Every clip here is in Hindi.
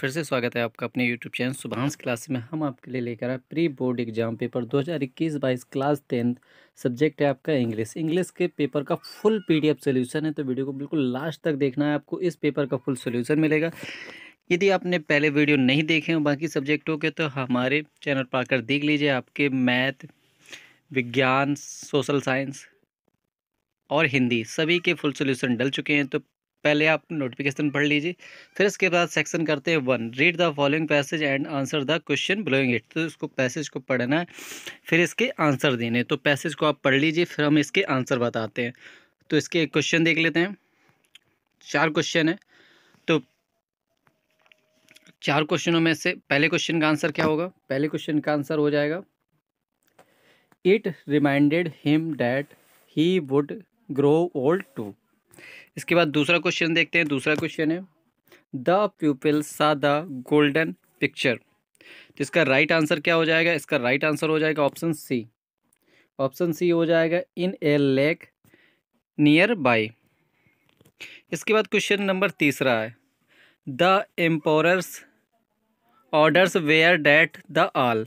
फिर से स्वागत है आपका अपने यूट्यूब चैनल सुभांश क्लास में हम आपके लिए लेकर आए प्री बोर्ड एग्जाम पेपर 2021 बाईस क्लास टेंथ सब्जेक्ट है आपका इंग्लिश इंग्लिश के पेपर का फुल पीडीएफ सोल्यूशन है तो वीडियो को बिल्कुल लास्ट तक देखना है आपको इस पेपर का फुल सोल्यूशन मिलेगा यदि आपने पहले वीडियो नहीं देखे हो बाकी सब्जेक्टों के तो हमारे चैनल पर आकर देख लीजिए आपके मैथ विज्ञान सोशल साइंस और हिंदी सभी के फुल सोल्यूशन डल चुके हैं तो पहले आप नोटिफिकेशन पढ़ लीजिए फिर इसके बाद सेक्शन करते हैं one read the following passage and answer the question below it तो इसको पैसेज को पढ़ना है फिर इसके आंसर देने तो पैसेज को आप पढ़ लीजिए फिर हम इसके आंसर बताते हैं तो इसके क्वेश्चन देख लेते हैं चार क्वेश्चन है तो चार क्वेश्चनों में से पहले क्वेश्चन का आंसर क्या होगा पहले क्वेश्चन का आंसर हो जाएगा it reminded him that he would grow old too इसके बाद दूसरा क्वेश्चन देखते हैं दूसरा क्वेश्चन है the people saw the golden picture तो इसका राइट आंसर क्या हो जाएगा इसका राइट आंसर हो जाएगा ऑप्शन सी ऑप्शन सी हो जाएगा in a lake nearby इसके बाद क्वेश्चन नंबर तीसरा है the emperor's orders were that the all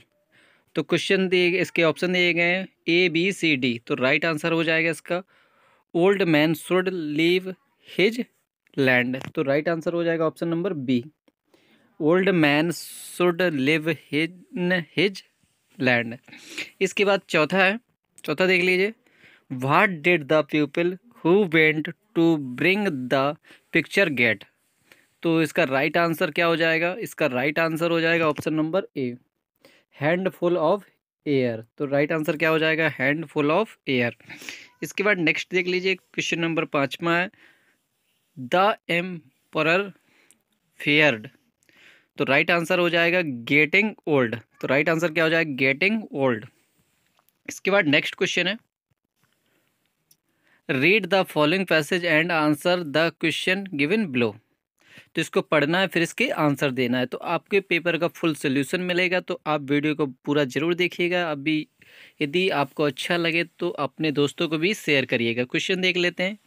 तो क्वेश्चन दिए इसके ऑप्शन दिए गए हैं ए बी सी डी तो राइट आंसर हो जाएगा इसका old man should leave his land तो राइट आंसर हो जाएगा option number B old man should live his his land इसके बाद चौथा है चौथा देख लीजिए what did the people who went to bring the picture get तो इसका राइट right आंसर क्या हो जाएगा इसका राइट right आंसर हो जाएगा option number A handful of air तो राइट right आंसर क्या हो जाएगा हैंड फुल ऑफ एयर इसके बाद नेक्स्ट देख लीजिए क्वेश्चन नंबर पाँचवा है द एम्पर फेयर्ड तो राइट आंसर हो जाएगा गेटिंग ओल्ड तो राइट आंसर क्या हो जाएगा गेटिंग ओल्ड इसके बाद नेक्स्ट क्वेश्चन है read the following passage and answer the question given below तो इसको पढ़ना है फिर इसके आंसर देना है तो आपके पेपर का फुल सोल्यूशन मिलेगा तो आप वीडियो को पूरा जरूर देखिएगा अभी यदि आपको अच्छा लगे तो अपने दोस्तों को भी शेयर करिएगा क्वेश्चन देख लेते हैं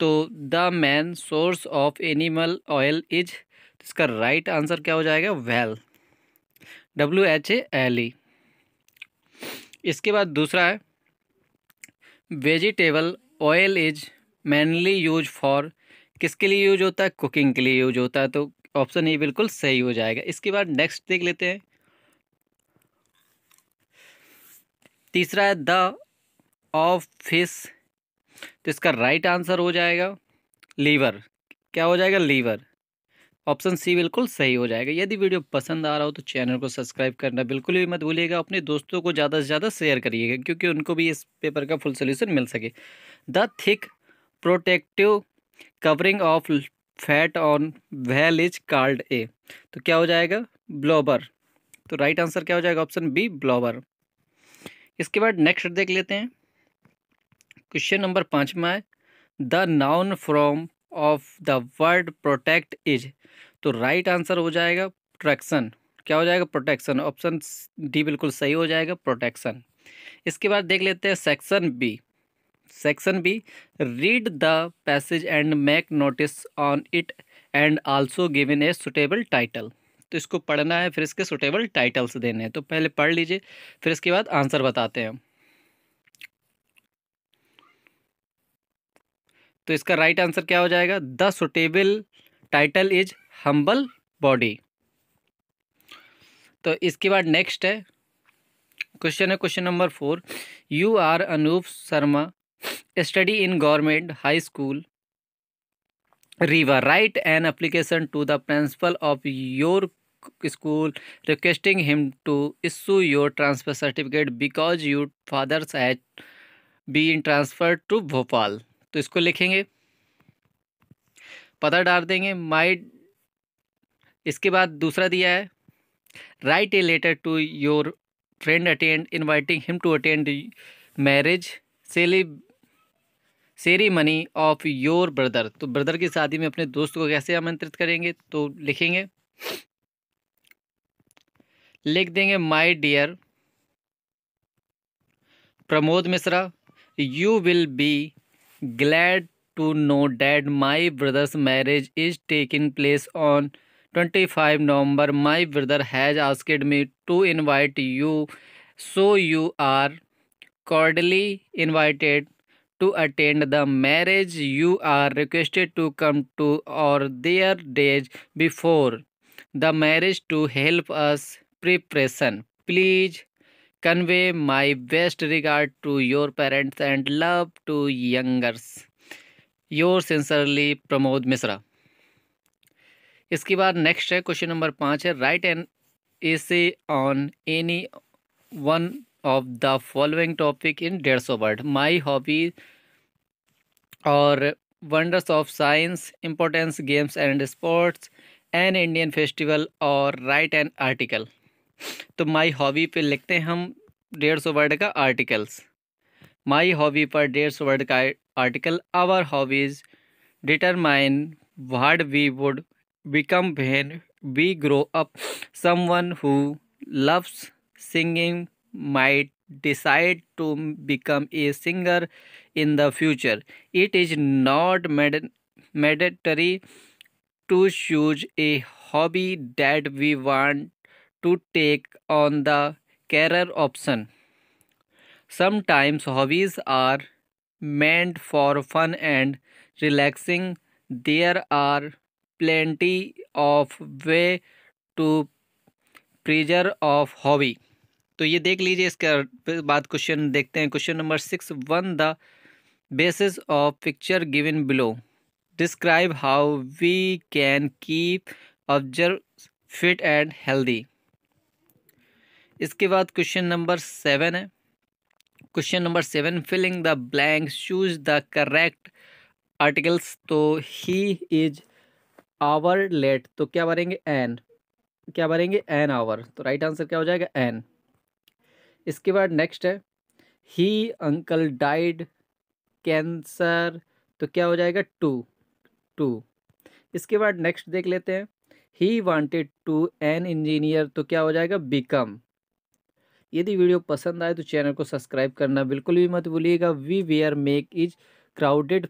तो the main source of animal oil is इसका राइट आंसर क्या हो जाएगा whale W H A L E इसके बाद दूसरा है vegetable oil is mainly use for किसके लिए यूज होता है कुकिंग के लिए यूज होता है तो ऑप्शन ये बिल्कुल सही हो जाएगा इसके बाद नेक्स्ट देख लेते हैं तीसरा है द ऑफ फिश तो इसका राइट आंसर हो जाएगा लीवर क्या हो जाएगा लीवर ऑप्शन सी बिल्कुल सही हो जाएगा यदि वीडियो पसंद आ रहा हो तो चैनल को सब्सक्राइब करना बिल्कुल भी मत भूलिएगा अपने दोस्तों को ज़्यादा से ज़्यादा शेयर करिएगा क्योंकि उनको भी इस पेपर का फुल सोल्यूशन मिल सके the thick protective covering of fat on whale is called a तो क्या हो जाएगा ब्लॉबर तो राइट आंसर क्या हो जाएगा ऑप्शन बी ब्लॉबर इसके बाद नेक्स्ट देख लेते हैं क्वेश्चन नंबर पाँच में आए the noun form of the word protect is तो राइट right आंसर हो जाएगा प्रोटेक्शन क्या हो जाएगा प्रोटेक्शन ऑप्शन डी बिल्कुल सही हो जाएगा प्रोटेक्शन इसके बाद देख लेते हैं section B section B read the passage and make notes on it and also given a suitable title तो इसको पढ़ना है फिर इसके सुटेबल टाइटल्स देने हैं तो पहले पढ़ लीजिए फिर इसके बाद आंसर बताते हैं तो इसका राइट आंसर क्या हो जाएगा the suitable title is humble body तो इसके बाद नेक्स्ट है क्वेश्चन है question number four you are Anoop Sharma study in government high school Rewa write an application to the principal of your school requesting him to issue your transfer certificate because your father's had been transferred to Bhopal तो इसको लिखेंगे पता डाल देंगे माई इसके बाद दूसरा दिया है write a letter to your friend attend inviting him to attend marriage ceremony of your brother तो ब्रदर की शादी में अपने दोस्त को कैसे आमंत्रित करेंगे तो लिखेंगे लिख देंगे my dear Pramod Mishra you will be glad to know that my brother's marriage is taking place on twenty five November my brother has asked me to invite you so you are cordially invited to attend the marriage you are requested to come two or there days before the marriage to help us preparation please convey my best regard to your parents and love to youngers your sincerely Pramod Mishra इसके बाद नेक्स्ट है क्वेश्चन नंबर पाँच है write an essay on any one of the following topic in डेढ़ सौ word my hobby or wonders of science importance games and sports an Indian festival or write an article तो माई हॉबी पे लिखते हैं हम डेढ़ सौ वर्ड का आर्टिकल्स माई हॉबी पर डेढ़ सौ वर्ड का article our hobbies determine what we would become when we grow up one who loves singing might decide to become a singer in the future it is not mandatory to choose a hobby that we want to take on the career option. Sometimes hobbies are meant for fun and relaxing. There are plenty of way to pleasure of hobby तो ये देख लीजिए इसके बाद क्वेश्चन देखते हैं question number six one the basis of picture given below describe how we can keep observe fit and healthy इसके बाद क्वेश्चन नंबर सेवन है question number seven filling the blank choose the correct articles तो ही इज आवर लेट तो क्या भरेंगे एन क्या भरेंगे एन आवर तो राइट आंसर क्या हो जाएगा एन इसके बाद नेक्स्ट है ही अंकल डाइड कैंसर तो क्या हो जाएगा टू टू इसके बाद नेक्स्ट देख लेते हैं he wanted to an engineer तो क्या हो जाएगा बिकम यदि वीडियो पसंद आए तो चैनल को सब्सक्राइब करना बिल्कुल भी मत भूलिएगा we where make is crowded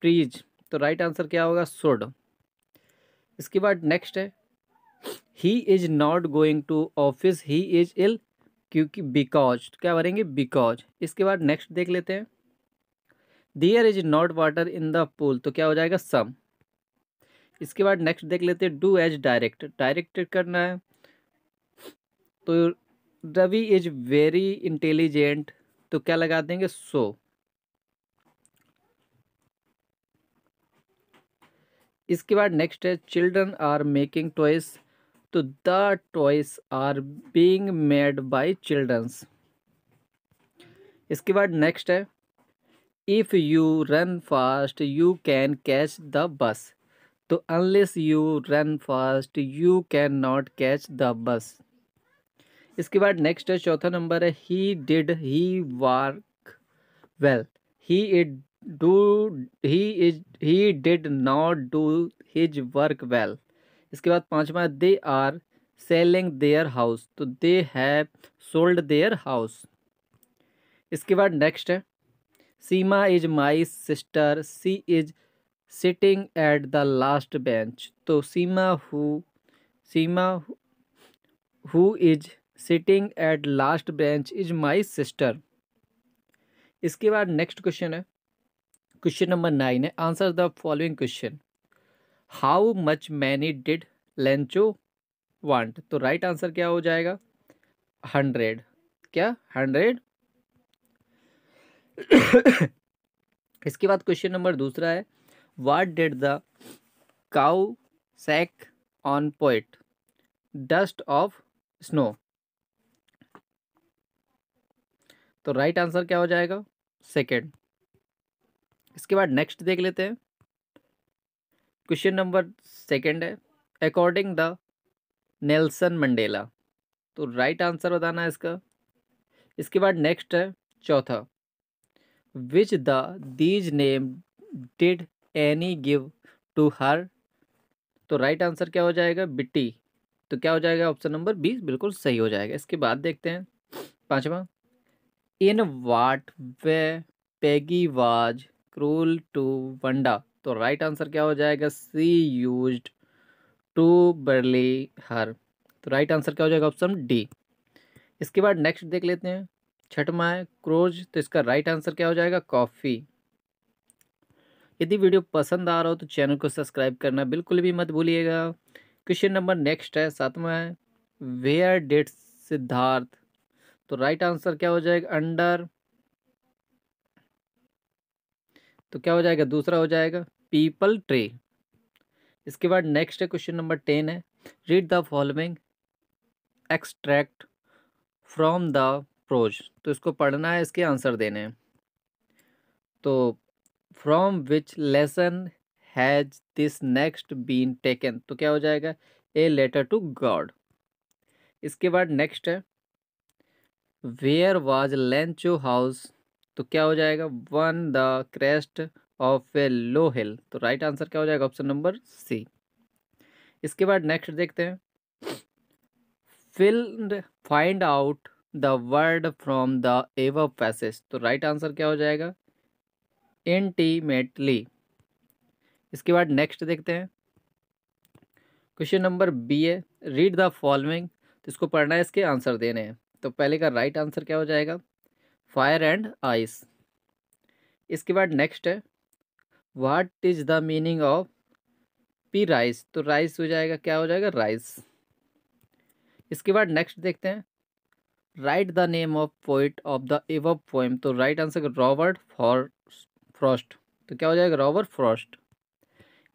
please तो राइट आंसर क्या होगा सुड इसके बाद नेक्स्ट है he is not going to office he is ill क्योंकि बिकॉज तो क्या भरेंगे बिकॉज इसके बाद नेक्स्ट देख लेते हैं there is not water in the pool तो क्या हो जाएगा सम इसके बाद नेक्स्ट देख लेते हैं डू एज डायरेक्ट डायरेक्ट करना है तो रवि इज वेरी इंटेलिजेंट तो क्या लगा देंगे सो so. इसके बाद नेक्स्ट है चिल्ड्रन आर मेकिंग टॉयस तो the toys are being made by childrens इसके बाद नेक्स्ट है if you run fast you can catch the bus तो unless you run fast you can not catch the bus इसके बाद नेक्स्ट है चौथा नंबर है he did he work well he id do he is he did not do his work well इसके बाद पांचवा they are selling their house तो they have sold their house इसके बाद नेक्स्ट है Seema is my sister she is sitting at the last bench तो Seema who Seema who is sitting at last bench is my sister इसके बाद नेक्स्ट क्वेश्चन है क्वेश्चन नंबर नाइन है answer the following question how much many did Lencho want to right right answer क्या हो जाएगा हंड्रेड क्या हंड्रेड इसके बाद क्वेश्चन नंबर दूसरा है what did the cow shake on poet dust of snow तो राइट आंसर क्या हो जाएगा सेकेंड इसके बाद नेक्स्ट देख लेते हैं क्वेश्चन नंबर सेकेंड है अकॉर्डिंग द नेल्सन मंडेला तो राइट आंसर बताना है इसका इसके बाद नेक्स्ट है चौथा which the these name did Anne give to her तो राइट आंसर क्या हो जाएगा बिट्टी तो क्या हो जाएगा ऑप्शन नंबर बीस बिल्कुल सही हो जाएगा इसके बाद देखते हैं पाँचवा in what way Peggy was cruel to Wanda तो राइट आंसर क्या हो जाएगा she used to bully her तो राइट आंसर क्या हो जाएगा ऑप्शन डी इसके बाद नेक्स्ट देख लेते हैं छठवा है क्रोज तो इसका राइट आंसर क्या हो जाएगा कॉफ़ी यदि वीडियो पसंद आ रहा हो तो चैनल को सब्सक्राइब करना बिल्कुल भी मत भूलिएगा क्वेश्चन नंबर नेक्स्ट है सातवा है वेयर डेट सिद्धार्थ तो राइट आंसर क्या हो जाएगा अंडर तो क्या हो जाएगा दूसरा हो जाएगा पीपल ट्रे इसके बाद नेक्स्ट है क्वेश्चन नंबर टेन है read the following extract from the prose तो इसको पढ़ना है इसके आंसर देने हैं तो from which lesson has this next been taken तो क्या हो जाएगा ए लेटर टू गॉड इसके बाद नेक्स्ट है वेयर वाज लेंचो हाउस तो क्या हो जाएगा on the crest of a low hill तो राइट right आंसर क्या हो जाएगा ऑप्शन नंबर सी इसके बाद नेक्स्ट देखते हैं field find out the word from the एव पैसेज तो राइट right आंसर क्या हो जाएगा इंटीमेटली इसके बाद नेक्स्ट देखते हैं question number B A read the following इसको पढ़ना है इसके आंसर देने हैं तो पहले का राइट आंसर क्या हो जाएगा फायर एंड आइस इसके बाद नेक्स्ट है what is the meaning of P rice तो राइस हो जाएगा क्या हो जाएगा राइस इसके बाद नेक्स्ट देखते हैं write the name of poet of the एव पोएम तो right answer Robert for Frost तो क्या हो जाएगा रॉबर्ट फ्रॉस्ट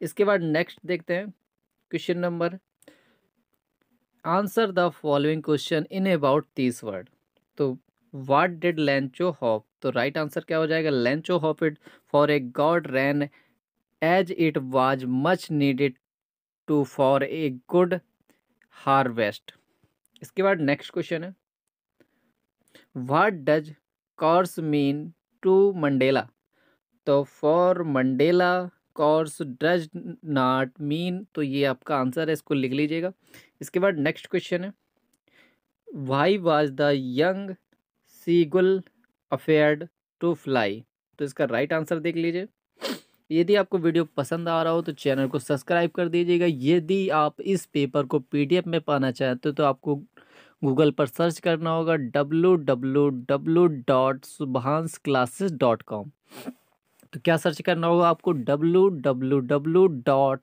इसके बाद नेक्स्ट देखते हैं question number answer the following question in about तीस वर्ड तो वाट डिड लेंचो हॉप तो राइट right आंसर क्या हो जाएगा Lencho hope it for a god rain as it was much needed to for a good harvest इसके बाद नेक्स्ट क्वेश्चन है what does course mean to Mandela तो for Mandela course does not mean तो ये आपका आंसर है इसको लिख लीजिएगा इसके बाद नेक्स्ट क्वेश्चन है why was the young seagull afraid to fly तो इसका राइट आंसर देख लीजिए यदि आपको वीडियो पसंद आ रहा हो तो चैनल को सब्सक्राइब कर दीजिएगा यदि आप इस पेपर को पीडीएफ में पाना चाहते हो तो आपको गूगल पर सर्च करना होगा W W W dot Subhans classes dot com तो क्या सर्च करना होगा आपको W W W dot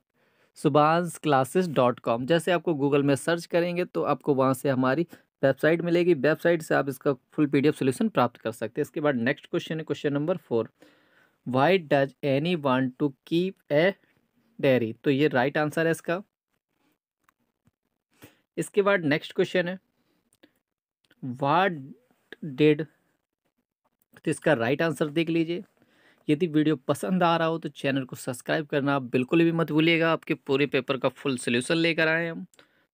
Subhans classes dot com जैसे आपको गूगल में सर्च करेंगे तो आपको वहाँ से हमारी वेबसाइट मिलेगी वेबसाइट से आप इसका फुल पी डी सोल्यूशन प्राप्त कर सकते हैं इसके बाद नेक्स्ट क्वेश्चन है question number four why does Anne want to keep a diary तो ये राइट right आंसर है इसका इसके बाद नेक्स्ट क्वेश्चन है वाट डेड तो इसका राइट आंसर देख लीजिए यदि वीडियो पसंद आ रहा हो तो चैनल को सब्सक्राइब करना बिल्कुल भी मत भूलिएगा आपके पूरे पेपर का फुल सोल्यूशन लेकर आए हम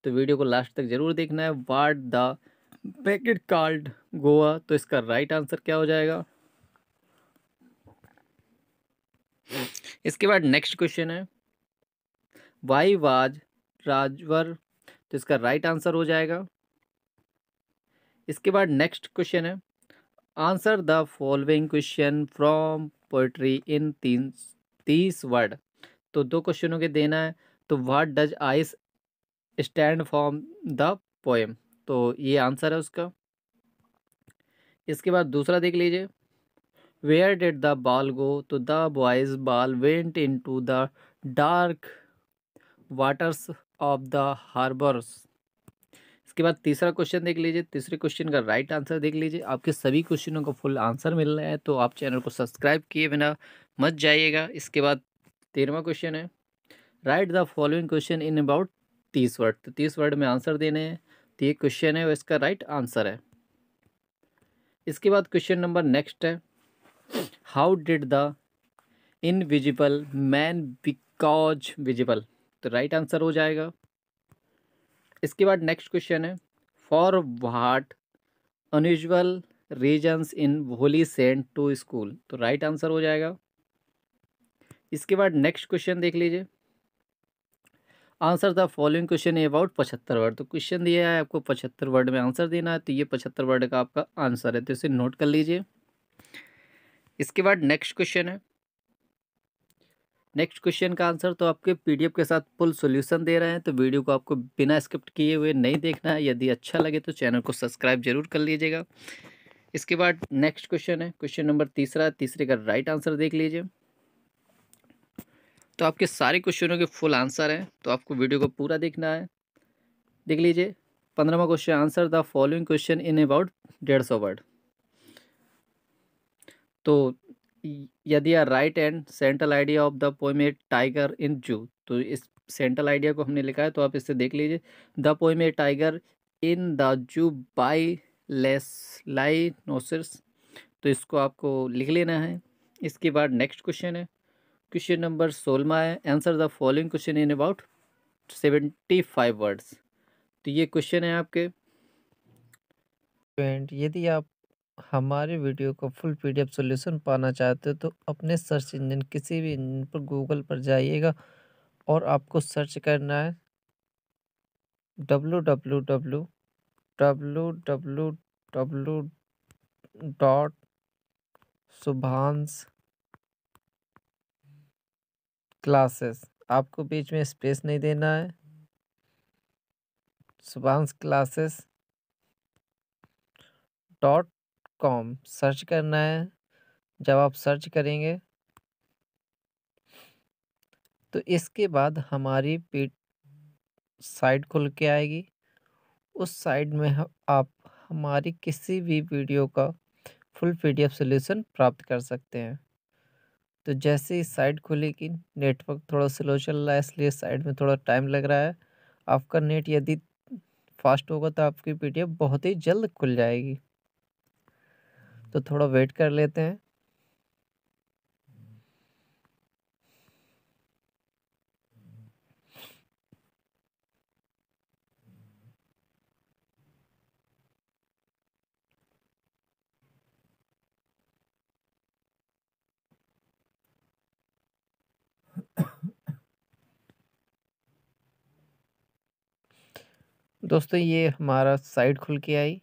तो वीडियो को लास्ट तक ज़रूर देखना है what the packet card Goa तो इसका राइट आंसर क्या हो जाएगा इसके बाद नेक्स्ट क्वेश्चन है वाई वाज राजवर तो इसका राइट आंसर हो जाएगा इसके बाद नेक्स्ट क्वेश्चन है answer the following question from poetry in तीन तीस वर्ड तो दो क्वेश्चनों के देना है तो what does ice stand form the poem तो ये आंसर है उसका इसके बाद दूसरा देख लीजिए where did the ball go तो the boy's ball went into the dark waters of the harbours इसके बाद तीसरा क्वेश्चन देख लीजिए तीसरे क्वेश्चन का राइट आंसर देख लीजिए आपके सभी क्वेश्चनों का फुल आंसर मिल रहा है तो आप चैनल को सब्सक्राइब किए बिना मत जाइएगा इसके बाद तेरहवा क्वेश्चन है write the following question in about तीस वर्ड तो तीस वर्ड में आंसर देने हैं तो ये क्वेश्चन है और इसका राइट आंसर है इसके बाद क्वेश्चन नंबर नेक्स्ट है how did the invisible man because visible तो राइट आंसर हो जाएगा इसके बाद नेक्स्ट क्वेश्चन है for what unusual reasons in Bholi sent to school तो राइट right आंसर हो जाएगा इसके बाद नेक्स्ट क्वेश्चन देख लीजिए आंसर द फॉलोइंग क्वेश्चन है अबाउट पचहत्तर वर्ड तो क्वेश्चन दिया है आपको पचहत्तर वर्ड में आंसर देना है तो ये पचहत्तर वर्ड का आपका आंसर है तो इसे नोट कर लीजिए इसके बाद नेक्स्ट क्वेश्चन है नेक्स्ट क्वेश्चन का आंसर तो आपके पीडीएफ के साथ फुल सॉल्यूशन दे रहे हैं तो वीडियो को आपको बिना स्क्रिप्ट किए हुए नहीं देखना है यदि अच्छा लगे तो चैनल को सब्सक्राइब जरूर कर लीजिएगा इसके बाद नेक्स्ट क्वेश्चन है क्वेश्चन नंबर तीसरा तीसरे का राइट आंसर देख लीजिए तो आपके सारे क्वेश्चनों के फुल आंसर हैं तो आपको वीडियो को पूरा देखना है देख लीजिए पंद्रहवा question answer the following question in about डेढ़ सौ वर्ड तो यदि are write and central idea of the poem a tiger in zoo तो इस सेंट्रल आइडिया को हमने लिखा है तो आप इससे देख लीजिए the poem a tiger in the zoo by Leslie Norris तो इसको आपको लिख लेना है इसके बाद नेक्स्ट क्वेश्चन है क्वेश्चन नंबर सोलमा है answer the following question in about seventy five words तो ये क्वेश्चन है आपके स्टूडेंट यदि आप हमारे वीडियो का फुल पीडीएफ सॉल्यूशन पाना चाहते हो तो अपने सर्च इंजन किसी भी इंजन पर गूगल पर जाइएगा और आपको सर्च करना है W W W W W W dot Subhansh classes आपको बीच में स्पेस नहीं देना है Subhansh classes dot com search करना है जब आप सर्च करेंगे तो इसके बाद हमारी पी साइट खुल के आएगी उस साइट में हम आप हमारी किसी भी वीडियो का फुल पीडीएफ सॉल्यूशन प्राप्त कर सकते हैं तो जैसे ही साइट खुलेगी नेटवर्क थोड़ा स्लो चल रहा है इसलिए साइट में थोड़ा टाइम लग रहा है आपका नेट यदि फास्ट होगा तो आपकी पीडीएफ बहुत ही जल्द खुल जाएगी तो थोड़ा वेट कर लेते हैं दोस्तों ये हमारा साइट खुल के आई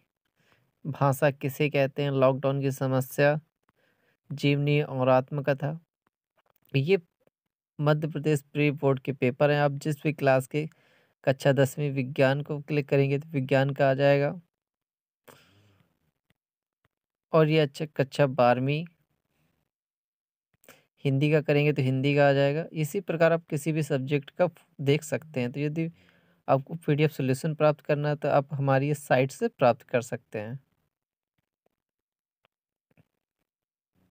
भाषा किसे कहते हैं लॉकडाउन की समस्या जीवनी और आत्मकथा ये मध्य प्रदेश प्री बोर्ड के पेपर हैं आप जिस भी क्लास के कक्षा दसवीं विज्ञान को क्लिक करेंगे तो विज्ञान का आ जाएगा और ये अच्छा कक्षा बारहवीं हिंदी का करेंगे तो हिंदी का आ जाएगा इसी प्रकार आप किसी भी सब्जेक्ट का देख सकते हैं तो यदि आपको पीडीएफ सॉल्यूशन प्राप्त करना है तो आप हमारी साइट से प्राप्त कर सकते हैं